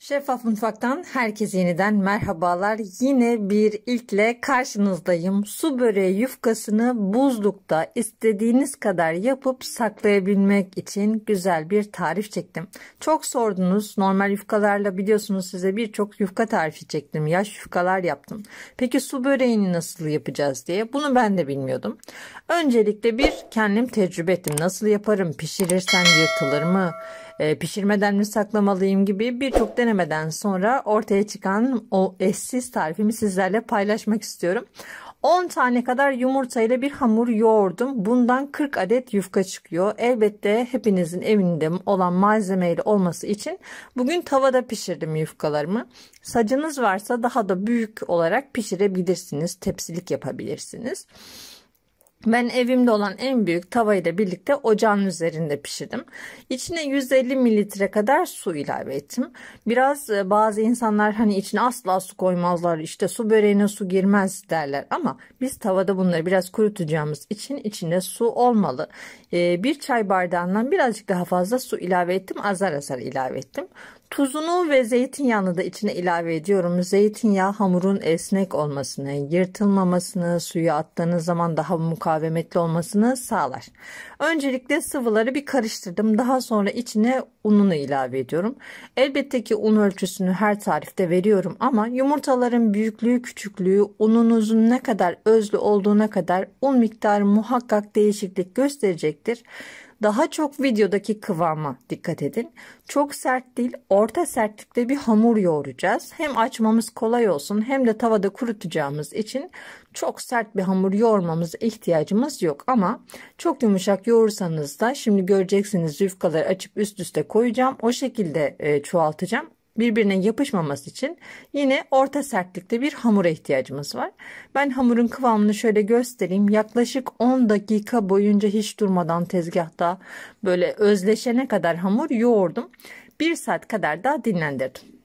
Şeffaf Mutfak'tan herkese yeniden merhabalar. Yine bir ilkle karşınızdayım. Su böreği yufkasını buzlukta istediğiniz kadar yapıp saklayabilmek için güzel bir tarif çektim. Çok sordunuz. Normal yufkalarla biliyorsunuz size birçok yufka tarifi çektim. Yaş yufkalar yaptım. Peki su böreğini nasıl yapacağız diye. Bunu ben de bilmiyordum. Öncelikle bir kendim tecrübe ettim. Nasıl yaparım? Pişirirsem yırtılır mı? E, pişirmeden mi saklamalıyım gibi birçok denemeden sonra ortaya çıkan o eşsiz tarifimi sizlerle paylaşmak istiyorum. 10 tane kadar yumurta ile bir hamur yoğurdum. Bundan 40 adet yufka çıkıyor. Elbette hepinizin evinde olan malzemeyle olması için bugün tavada pişirdim yufkalarımı. Sacınız varsa daha da büyük olarak pişirebilirsiniz. Tepsilik yapabilirsiniz. Ben evimde olan en büyük tavayı da birlikte ocağın üzerinde pişirdim. İçine 150 mililitre kadar su ilave ettim. Biraz e, bazı insanlar hani içine asla su koymazlar işte su böreğine su girmez derler ama biz tavada bunları biraz kurutacağımız için içinde su olmalı. E, bir çay bardağından birazcık daha fazla su ilave ettim azar azar ilave ettim. Tuzunu ve zeytinyağını da içine ilave ediyorum. Zeytinyağı hamurun esnek olmasını, yırtılmamasını, suyu attığınız zaman daha mukavemetli olmasını sağlar. Öncelikle sıvıları bir karıştırdım. Daha sonra içine ununu ilave ediyorum. Elbette ki un ölçüsünü her tarifte veriyorum ama yumurtaların büyüklüğü, küçüklüğü, ununuzun ne kadar özlü olduğuna kadar un miktarı muhakkak değişiklik gösterecektir. Daha çok videodaki kıvama dikkat edin. Çok sert değil orta sertlikte bir hamur yoğuracağız. Hem açmamız kolay olsun hem de tavada kurutacağımız için çok sert bir hamur yoğurmamız ihtiyacımız yok. Ama çok yumuşak yoğursanız da şimdi göreceksiniz yufkaları açıp üst üste koyacağım. O şekilde e, çoğaltacağım birbirine yapışmaması için yine orta sertlikte bir hamura ihtiyacımız var. Ben hamurun kıvamını şöyle göstereyim. Yaklaşık 10 dakika boyunca hiç durmadan tezgahta böyle özleşene kadar hamur yoğurdum. 1 saat kadar daha dinlendirdim.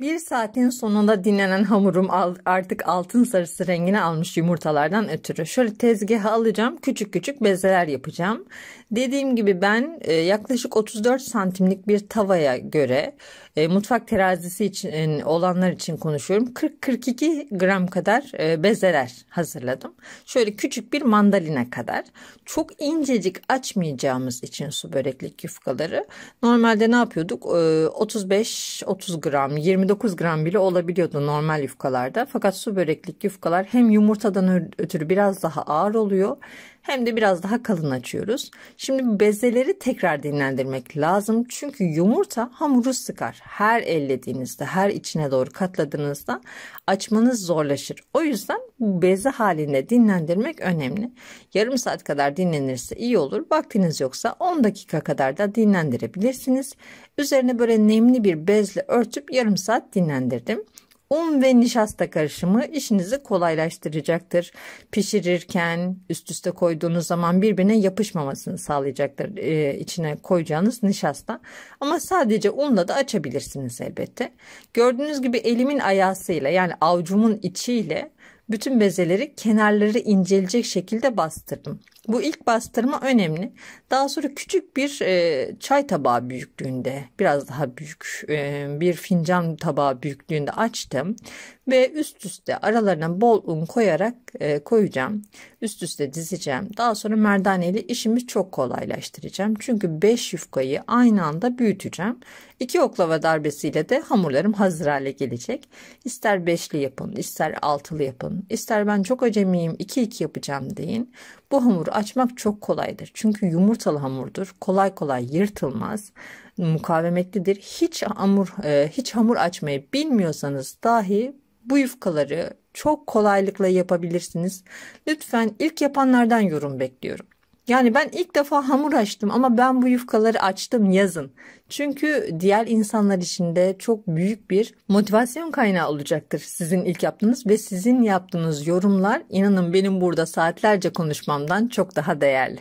Bir saatin sonunda dinlenen hamurum artık altın sarısı rengini almış yumurtalardan ötürü. Şöyle tezgaha alacağım. Küçük küçük bezeler yapacağım. Dediğim gibi ben e, yaklaşık 34 santimlik bir tavaya göre e, mutfak terazisi için e, olanlar için konuşuyorum. 40-42 gram kadar e, bezeler hazırladım. Şöyle küçük bir mandalina kadar. Çok incecik açmayacağımız için su böreklik yufkaları. Normalde ne yapıyorduk? E, 35-30 gram, 29 gram bile olabiliyordu normal yufkalarda. Fakat su böreklik yufkalar hem yumurtadan ötürü biraz daha ağır oluyor hem de biraz daha kalın açıyoruz. Şimdi bezeleri tekrar dinlendirmek lazım. Çünkü yumurta hamuru sıkar. Her ellediğinizde, her içine doğru katladığınızda açmanız zorlaşır. O yüzden beze halinde dinlendirmek önemli. Yarım saat kadar dinlenirse iyi olur. Vaktiniz yoksa 10 dakika kadar da dinlendirebilirsiniz. Üzerine böyle nemli bir bezle örtüp yarım saat dinlendirdim. Un ve nişasta karışımı işinizi kolaylaştıracaktır. Pişirirken üst üste koyduğunuz zaman birbirine yapışmamasını sağlayacaktır e, içine koyacağınız nişasta. Ama sadece unla da açabilirsiniz elbette. Gördüğünüz gibi elimin ayasıyla yani avcumun içiyle bütün bezeleri kenarları inceleyecek şekilde bastırdım. Bu ilk bastırma önemli. Daha sonra küçük bir e, çay tabağı büyüklüğünde, biraz daha büyük e, bir fincan tabağı büyüklüğünde açtım ve üst üste aralarına bol un koyarak e, koyacağım. Üst üste dizeceğim. Daha sonra merdane ile işimi çok kolaylaştıracağım. Çünkü 5 yufkayı aynı anda büyüteceğim. 2 oklava darbesiyle de hamurlarım hazır hale gelecek. İster beşli yapın, ister altılı yapın, ister ben çok acemiyim 2-2 yapacağım deyin. Bu hamuru açmak çok kolaydır. Çünkü yumurtalı hamurdur. Kolay kolay yırtılmaz. Mukavemetlidir. Hiç hamur e, hiç hamur açmayı bilmiyorsanız dahi bu yufkaları çok kolaylıkla yapabilirsiniz. Lütfen ilk yapanlardan yorum bekliyorum. Yani ben ilk defa hamur açtım ama ben bu yufkaları açtım yazın. Çünkü diğer insanlar için de çok büyük bir motivasyon kaynağı olacaktır sizin ilk yaptığınız ve sizin yaptığınız yorumlar inanın benim burada saatlerce konuşmamdan çok daha değerli.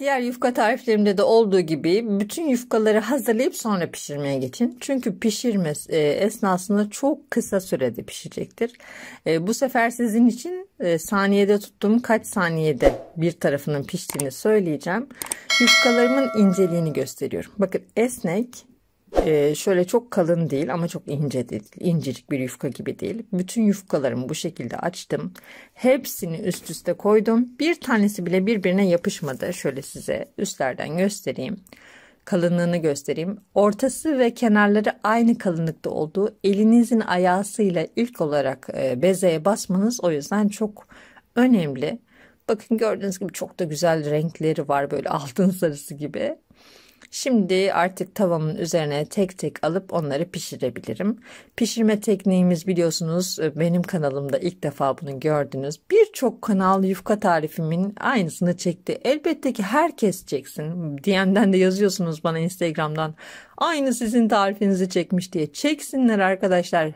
Diğer yufka tariflerimde de olduğu gibi bütün yufkaları hazırlayıp sonra pişirmeye geçin. Çünkü pişirme e, esnasında çok kısa sürede pişecektir. E, bu sefer sizin için e, saniyede tuttuğum kaç saniyede bir tarafının piştiğini söyleyeceğim. Yufkalarımın inceliğini gösteriyorum. Bakın esnek ee, şöyle çok kalın değil ama çok ince değil. İncecik bir yufka gibi değil. Bütün yufkalarımı bu şekilde açtım. Hepsini üst üste koydum. Bir tanesi bile birbirine yapışmadı. Şöyle size üstlerden göstereyim. Kalınlığını göstereyim. Ortası ve kenarları aynı kalınlıkta olduğu elinizin ayasıyla ilk olarak e, bezeye basmanız o yüzden çok önemli. Bakın gördüğünüz gibi çok da güzel renkleri var böyle altın sarısı gibi. Şimdi artık tavamın üzerine tek tek alıp onları pişirebilirim. Pişirme tekniğimiz biliyorsunuz e, benim kanalımda ilk defa bunu gördünüz. Birçok kanal yufka tarifimin aynısını çekti. Elbette ki herkes çeksin. DM'den de yazıyorsunuz bana Instagram'dan. Aynı sizin tarifinizi çekmiş diye. Çeksinler arkadaşlar.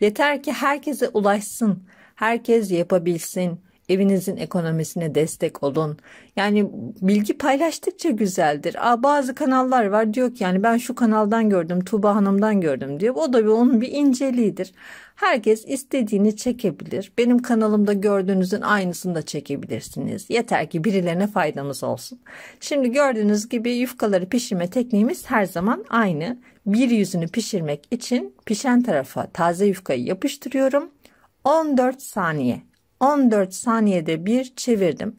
Yeter ki herkese ulaşsın. Herkes yapabilsin evinizin ekonomisine destek olun. Yani bilgi paylaştıkça güzeldir. Aa, bazı kanallar var diyor ki yani ben şu kanaldan gördüm Tuğba Hanım'dan gördüm diyor. O da bir, onun bir inceliğidir. Herkes istediğini çekebilir. Benim kanalımda gördüğünüzün aynısını da çekebilirsiniz. Yeter ki birilerine faydamız olsun. Şimdi gördüğünüz gibi yufkaları pişirme tekniğimiz her zaman aynı. Bir yüzünü pişirmek için pişen tarafa taze yufkayı yapıştırıyorum. 14 saniye 14 saniyede bir çevirdim.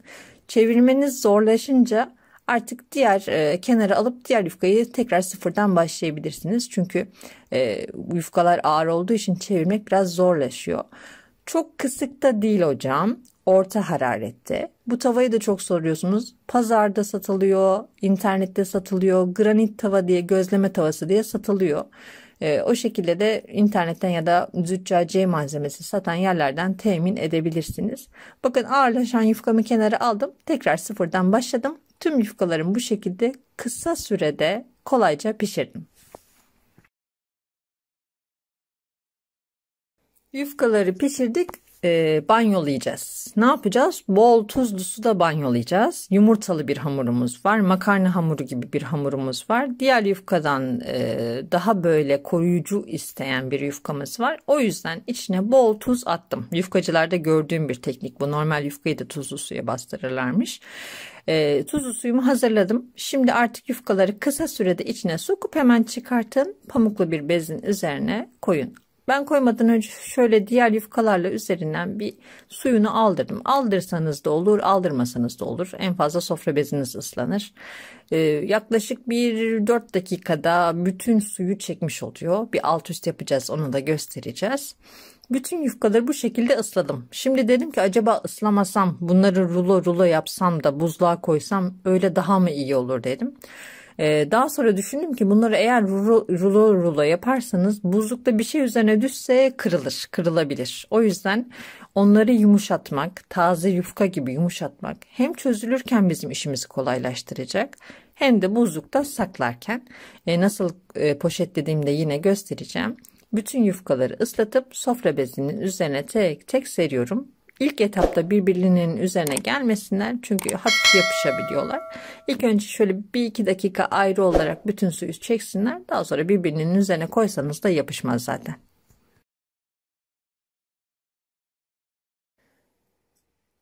Çevirmeniz zorlaşınca artık diğer e, kenara alıp diğer yufkayı tekrar sıfırdan başlayabilirsiniz. Çünkü e, yufkalar ağır olduğu için çevirmek biraz zorlaşıyor. Çok kısık da değil hocam orta hararette. Bu tavayı da çok soruyorsunuz. Pazarda satılıyor, internette satılıyor, granit tava diye, gözleme tavası diye satılıyor. E, o şekilde de internetten ya da züccaciye malzemesi satan yerlerden temin edebilirsiniz. Bakın ağırlaşan yufkamı kenara aldım. Tekrar sıfırdan başladım. Tüm yufkalarımı bu şekilde kısa sürede kolayca pişirdim. Yufkaları pişirdik e, banyolayacağız. Ne yapacağız? Bol tuzlu suda banyolayacağız. Yumurtalı bir hamurumuz var. Makarna hamuru gibi bir hamurumuz var. Diğer yufkadan e, daha böyle koruyucu isteyen bir yufkamız var. O yüzden içine bol tuz attım. Yufkacılarda gördüğüm bir teknik bu. Normal yufkayı da tuzlu suya bastırırlarmış. E, tuzlu suyumu hazırladım. Şimdi artık yufkaları kısa sürede içine sokup hemen çıkartın. Pamuklu bir bezin üzerine koyun. Ben koymadan önce şöyle diğer yufkalarla üzerinden bir suyunu aldırdım. Aldırsanız da olur, aldırmasanız da olur. En fazla sofra beziniz ıslanır. Ee, yaklaşık bir 4 dakikada bütün suyu çekmiş oluyor. Bir alt üst yapacağız, onu da göstereceğiz. Bütün yufkaları bu şekilde ısladım. Şimdi dedim ki acaba ıslamasam bunları rulo rulo yapsam da buzluğa koysam öyle daha mı iyi olur dedim. E, daha sonra düşündüm ki bunları eğer rulo, rulo yaparsanız buzlukta bir şey üzerine düşse kırılır, kırılabilir. O yüzden onları yumuşatmak, taze yufka gibi yumuşatmak hem çözülürken bizim işimizi kolaylaştıracak hem de buzlukta saklarken e, nasıl e, dediğimde yine göstereceğim. Bütün yufkaları ıslatıp sofra bezinin üzerine tek tek seriyorum. İlk etapta birbirinin üzerine gelmesinler. Çünkü hafif yapışabiliyorlar. İlk önce şöyle bir iki dakika ayrı olarak bütün suyu çeksinler. Daha sonra birbirinin üzerine koysanız da yapışmaz zaten.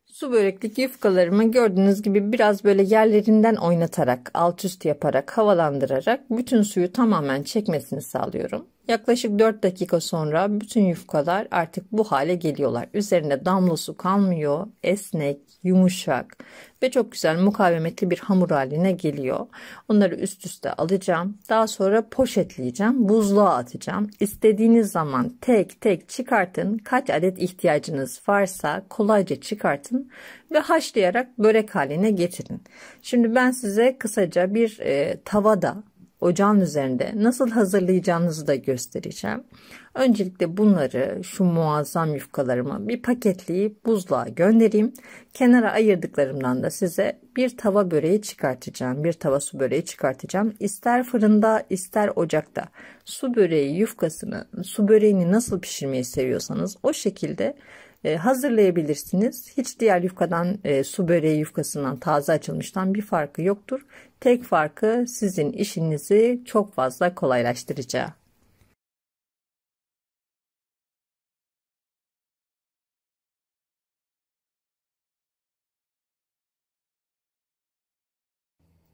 Su böreklik yufkalarımı gördüğünüz gibi biraz böyle yerlerinden oynatarak, alt üst yaparak, havalandırarak bütün suyu tamamen çekmesini sağlıyorum. Yaklaşık 4 dakika sonra bütün yufkalar artık bu hale geliyorlar. Üzerinde damla su kalmıyor, esnek, yumuşak ve çok güzel mukavemetli bir hamur haline geliyor. Onları üst üste alacağım. Daha sonra poşetleyeceğim, buzluğa atacağım. İstediğiniz zaman tek tek çıkartın. Kaç adet ihtiyacınız varsa kolayca çıkartın ve haşlayarak börek haline getirin. Şimdi ben size kısaca bir e, tavada ocağın üzerinde nasıl hazırlayacağınızı da göstereceğim. Öncelikle bunları şu muazzam yufkalarımı bir paketleyip buzluğa göndereyim. Kenara ayırdıklarımdan da size bir tava böreği çıkartacağım. Bir tava su böreği çıkartacağım. İster fırında ister ocakta su böreği yufkasını su böreğini nasıl pişirmeyi seviyorsanız o şekilde e, hazırlayabilirsiniz. Hiç diğer yufkadan e, su böreği yufkasından taze açılmıştan bir farkı yoktur. Tek farkı sizin işinizi çok fazla kolaylaştıracağı.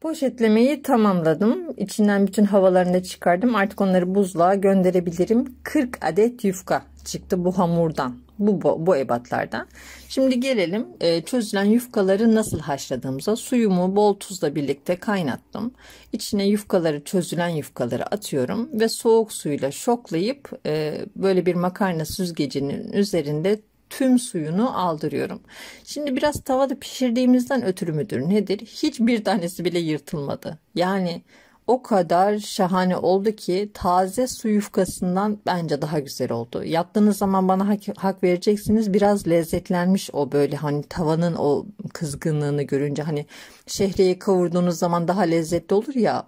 Poşetlemeyi tamamladım. İçinden bütün havalarını da çıkardım. Artık onları buzluğa gönderebilirim. 40 adet yufka çıktı bu hamurdan bu, bu ebatlardan. Şimdi gelelim e, çözülen yufkaları nasıl haşladığımıza. Suyumu bol tuzla birlikte kaynattım. İçine yufkaları çözülen yufkaları atıyorum ve soğuk suyla şoklayıp e, böyle bir makarna süzgecinin üzerinde tüm suyunu aldırıyorum. Şimdi biraz tavada pişirdiğimizden ötürü müdür nedir? Hiçbir tanesi bile yırtılmadı. Yani o kadar şahane oldu ki taze su yufkasından bence daha güzel oldu. Yaptığınız zaman bana hak, hak vereceksiniz. Biraz lezzetlenmiş o böyle hani tavanın o kızgınlığını görünce hani şehriye kavurduğunuz zaman daha lezzetli olur ya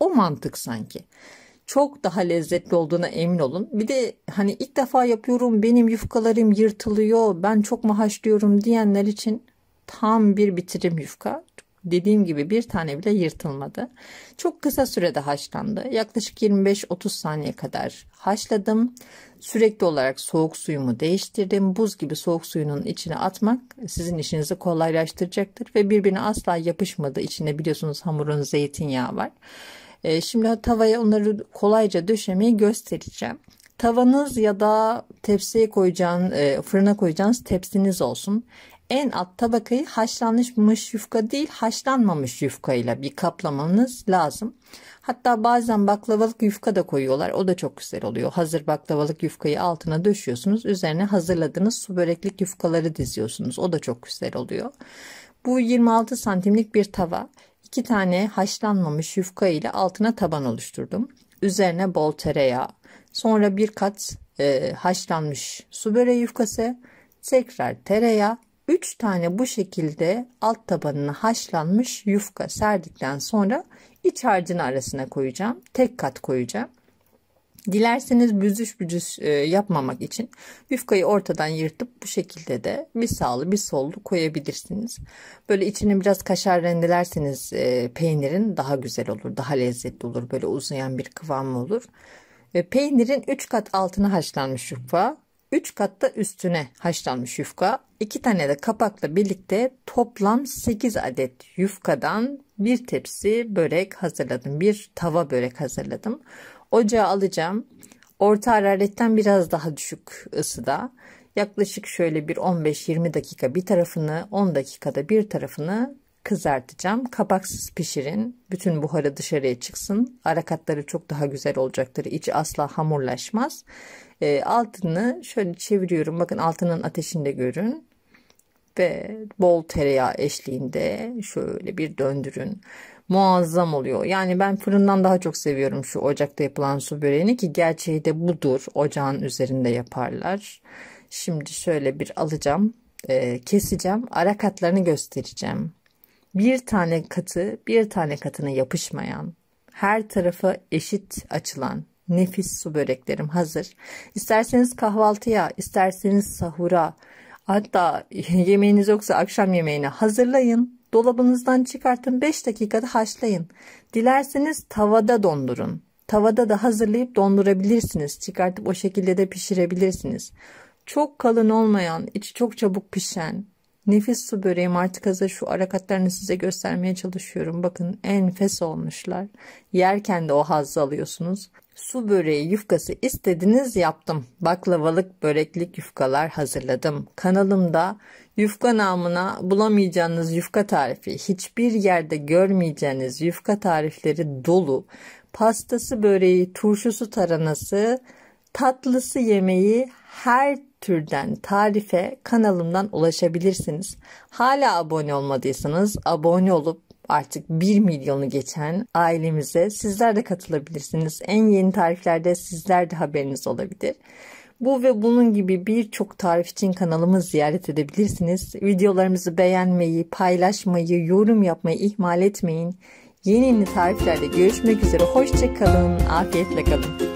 o mantık sanki. Çok daha lezzetli olduğuna emin olun. Bir de hani ilk defa yapıyorum benim yufkalarım yırtılıyor ben çok mu haşlıyorum diyenler için tam bir bitirim yufka dediğim gibi bir tane bile yırtılmadı. Çok kısa sürede haşlandı. Yaklaşık 25-30 saniye kadar haşladım. Sürekli olarak soğuk suyumu değiştirdim. Buz gibi soğuk suyunun içine atmak sizin işinizi kolaylaştıracaktır ve birbirine asla yapışmadı. İçinde biliyorsunuz hamurun zeytinyağı var. Ee, şimdi tavaya onları kolayca döşemeyi göstereceğim. Tavanız ya da tepsiye koyacağın, e, fırına koyacağınız tepsiniz olsun en alt tabakayı haşlanmış yufka değil haşlanmamış yufka ile bir kaplamanız lazım. Hatta bazen baklavalık yufka da koyuyorlar. O da çok güzel oluyor. Hazır baklavalık yufkayı altına döşüyorsunuz. Üzerine hazırladığınız su böreklik yufkaları diziyorsunuz. O da çok güzel oluyor. Bu 26 santimlik bir tava. 2 tane haşlanmamış yufka ile altına taban oluşturdum. Üzerine bol tereyağı. Sonra bir kat e, haşlanmış su böreği yufkası. Tekrar tereyağı 3 tane bu şekilde alt tabanına haşlanmış yufka serdikten sonra iç harcın arasına koyacağım. Tek kat koyacağım. Dilerseniz büzüş büzüş e, yapmamak için yufkayı ortadan yırtıp bu şekilde de bir sağlı bir sollu koyabilirsiniz. Böyle içini biraz kaşar rendelerseniz e, peynirin daha güzel olur, daha lezzetli olur. Böyle uzayan bir kıvamı olur. E, peynirin 3 kat altına haşlanmış yufka 3 katta üstüne haşlanmış yufka, 2 tane de kapakla birlikte toplam 8 adet yufkadan bir tepsi börek hazırladım. Bir tava börek hazırladım. Ocağa alacağım. Orta hararetten biraz daha düşük ısıda yaklaşık şöyle bir 15-20 dakika bir tarafını 10 dakikada bir tarafını kızartacağım. Kapaksız pişirin. Bütün buharı dışarıya çıksın. Ara katları çok daha güzel olacaktır. İç asla hamurlaşmaz. E, altını şöyle çeviriyorum. Bakın altının ateşinde görün. Ve bol tereyağı eşliğinde şöyle bir döndürün. Muazzam oluyor. Yani ben fırından daha çok seviyorum şu ocakta yapılan su böreğini ki gerçeği de budur. Ocağın üzerinde yaparlar. Şimdi şöyle bir alacağım. E, keseceğim. Ara katlarını göstereceğim. Bir tane katı bir tane katına yapışmayan her tarafı eşit açılan nefis su böreklerim hazır. İsterseniz kahvaltıya, isterseniz sahura, hatta yemeğiniz yoksa akşam yemeğine hazırlayın. Dolabınızdan çıkartın 5 dakikada haşlayın. Dilerseniz tavada dondurun. Tavada da hazırlayıp dondurabilirsiniz. Çıkartıp o şekilde de pişirebilirsiniz. Çok kalın olmayan, içi çok çabuk pişen, Nefis su böreğim artık hazır şu arakatlarını size göstermeye çalışıyorum. Bakın enfes olmuşlar. Yerken de o hazzı alıyorsunuz su böreği yufkası istediniz yaptım. Baklavalık böreklik yufkalar hazırladım. Kanalımda yufka namına bulamayacağınız yufka tarifi, hiçbir yerde görmeyeceğiniz yufka tarifleri dolu. Pastası böreği, turşusu taranası, tatlısı yemeği her türden tarife kanalımdan ulaşabilirsiniz. Hala abone olmadıysanız abone olup artık 1 milyonu geçen ailemize sizler de katılabilirsiniz. En yeni tariflerde sizler de haberiniz olabilir. Bu ve bunun gibi birçok tarif için kanalımı ziyaret edebilirsiniz. Videolarımızı beğenmeyi, paylaşmayı, yorum yapmayı ihmal etmeyin. Yeni yeni tariflerde görüşmek üzere. Hoşçakalın, afiyetle kalın.